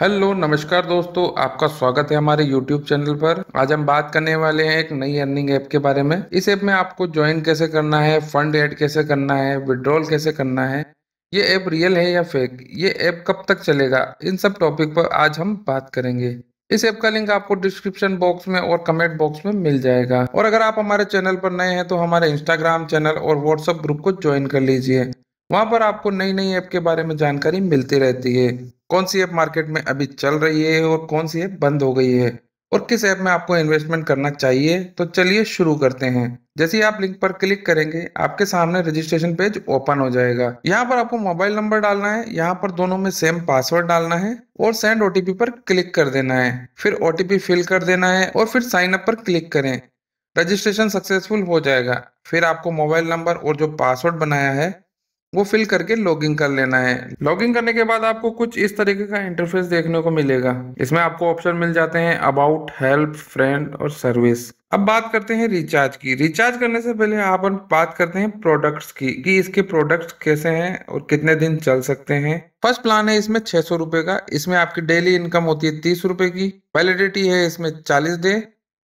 hello नमस्कार दोस्तों आपका स्वागत है हमारे यूट्यूब चैनल पर आज हम बात करने वाले हैं एक नई अर्निंग ऐप के बारे में इस ऐप में आपको ज्वाइन कैसे करना है फंड ऐड कैसे करना है विड्रॉल कैसे करना है ये ऐप रियल है या फेक ये ऐप कब तक चलेगा इन सब टॉपिक पर आज हम बात करेंगे इस ऐप का लिंक आपको डिस्क्रिप्शन बॉक्स में और कमेंट बॉक्स में मिल जाएगा और अगर आप हमारे चैनल पर नए हैं तो हमारे इंस्टाग्राम चैनल और व्हाट्सएप ग्रुप को ज्वाइन कर लीजिए वहाँ पर आपको नई नई ऐप के बारे में जानकारी मिलती रहती है कौन सी ऐप मार्केट में अभी चल रही है और कौन सी ऐप बंद हो गई है और किस ऐप में आपको इन्वेस्टमेंट करना चाहिए तो चलिए शुरू करते हैं जैसे ही आप लिंक पर क्लिक करेंगे आपके सामने रजिस्ट्रेशन पेज ओपन हो जाएगा यहाँ पर आपको मोबाइल नंबर डालना है यहाँ पर दोनों में सेम पासवर्ड डालना है और सेंड ओटीपी पर क्लिक कर देना है फिर ओटीपी फिल कर देना है और फिर साइन अप पर क्लिक करें रजिस्ट्रेशन सक्सेसफुल हो जाएगा फिर आपको मोबाइल नंबर और जो पासवर्ड बनाया है वो फिल करके लॉगिंग कर लेना है लॉगिंग करने के बाद आपको कुछ इस तरीके का इंटरफेस देखने को मिलेगा इसमें आपको ऑप्शन मिल जाते हैं अबाउट हेल्प फ्रेंड और सर्विस अब बात करते हैं रिचार्ज की रिचार्ज करने से पहले आप बात करते हैं प्रोडक्ट्स की कि इसके प्रोडक्ट्स कैसे हैं और कितने दिन चल सकते हैं फर्स्ट प्लान है इसमें छह सौ का इसमें आपकी डेली इनकम होती है तीस रुपए की वैलिडिटी है इसमें चालीस डे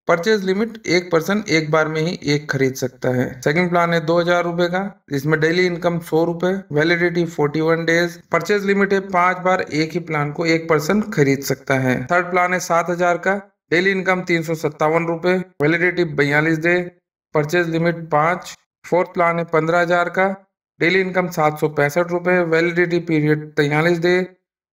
परचेज लिमिट एक पर्सन एक बार में ही एक खरीद सकता है सेकंड प्लान है दो हजार रूपए का जिसमें डेली इनकम सौ रूपए validity forty one days purchase limit है पांच बार एक ही प्लान को एक पर्सन खरीद सकता है थर्ड प्लान है सात हजार का डेली इनकम तीन सौ सत्तावन रूपए वैलिडिटी बयालीस डे परचेज लिमिट पांच फोर्थ प्लान है पंद्रह हजार का डेली इनकम सात सौ पैंसठ रूपए वैलिडिटी पीरियड तैयलीस डे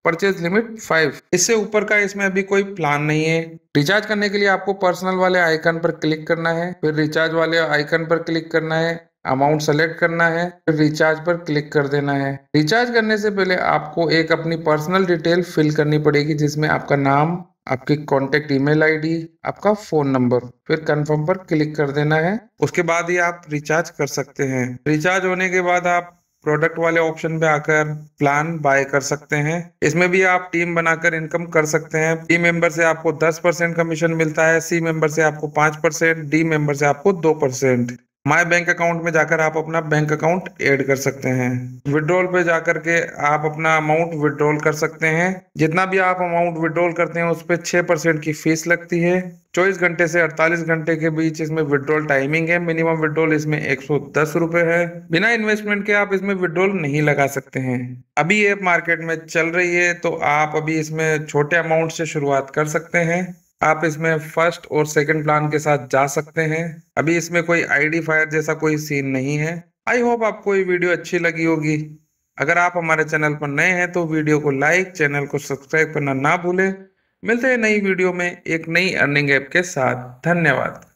परचेज लिमिट फाइव इससे ऊपर का इसमें अभी कोई प्लान नहीं है रिचार्ज करने के लिए आपको पर्सनल वाले आइकन पर क्लिक करना है फिर रिचार्ज वाले आइकन पर क्लिक करना है अमाउंट सेलेक्ट करना है फिर रिचार्ज पर क्लिक कर देना है रिचार्ज करने से पहले आपको एक अपनी पर्सनल डिटेल फिल करनी पड़ेगी जिसमें आपका नाम आपकी कॉन्टेक्ट ईमेल आईडी, आपका फोन नंबर फिर कंफर्म पर क्लिक कर देना है उसके बाद ही आप रिचार्ज कर सकते हैं रिचार्ज होने के बाद आप प्रोडक्ट वाले ऑप्शन पे आकर प्लान बाय कर सकते हैं इसमें भी आप टीम बनाकर इनकम कर सकते हैं ई मेंबर से आपको 10 परसेंट कमीशन मिलता है सी मेंबर से आपको 5 परसेंट डी मेंबर से आपको 2 परसेंट माय बैंक अकाउंट में जाकर आप अपना बैंक अकाउंट ऐड कर सकते हैं विड्रॉल पे जाकर के आप अपना अमाउंट विड्रॉल कर सकते हैं जितना भी आप अमाउंट विड्रॉल करते हैं उस पर छह परसेंट की फीस लगती है चौबीस घंटे से अड़तालीस घंटे के बीच इसमें विड्रॉल टाइमिंग है मिनिमम विड्रॉल इसमें एक सौ दस रुपए है बिना इन्वेस्टमेंट के आप इसमें विड्रॉल नहीं लगा सकते हैं अभी ये मार्केट में चल रही है तो आप अभी इसमें छोटे अमाउंट से शुरुआत कर सकते हैं आप इसमें फर्स्ट और सेकंड प्लान के साथ जा सकते हैं अभी इसमें कोई आईडी फायर जैसा कोई सीन नहीं है आई होप आपको ये वीडियो अच्छी लगी होगी अगर आप हमारे चैनल पर नए हैं तो वीडियो को लाइक चैनल को सब्सक्राइब करना ना भूलें मिलते हैं नई वीडियो में एक नई अर्निंग ऐप के साथ धन्यवाद